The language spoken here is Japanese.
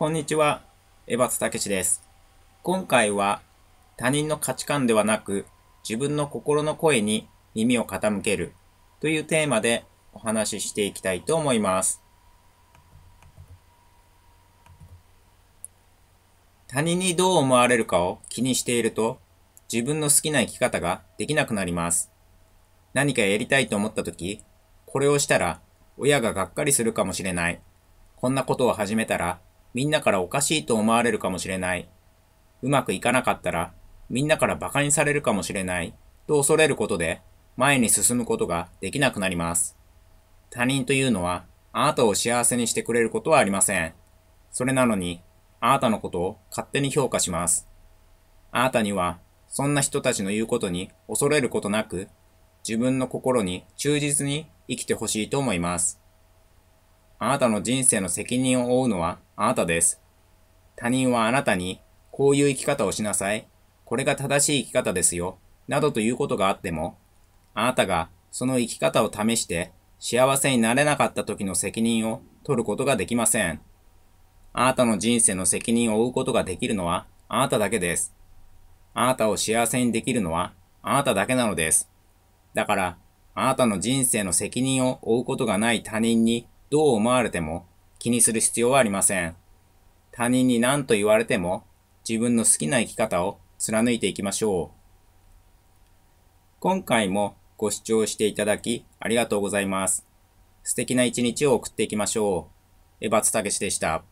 こんにちは、江ケシです。今回は他人の価値観ではなく自分の心の声に耳を傾けるというテーマでお話ししていきたいと思います。他人にどう思われるかを気にしていると自分の好きな生き方ができなくなります。何かやりたいと思った時、これをしたら親ががっかりするかもしれない。こんなことを始めたらみんなからおかしいと思われるかもしれない。うまくいかなかったら、みんなから馬鹿にされるかもしれない、と恐れることで、前に進むことができなくなります。他人というのは、あなたを幸せにしてくれることはありません。それなのに、あなたのことを勝手に評価します。あなたには、そんな人たちの言うことに恐れることなく、自分の心に忠実に生きてほしいと思います。あなたの人生の責任を負うのはあなたです。他人はあなたに、こういう生き方をしなさい。これが正しい生き方ですよ。などということがあっても、あなたがその生き方を試して幸せになれなかった時の責任を取ることができません。あなたの人生の責任を負うことができるのはあなただけです。あなたを幸せにできるのはあなただけなのです。だから、あなたの人生の責任を負うことがない他人にどう思われても気にする必要はありません。他人に何と言われても自分の好きな生き方を貫いていきましょう。今回もご視聴していただきありがとうございます。素敵な一日を送っていきましょう。江バツたけしでした。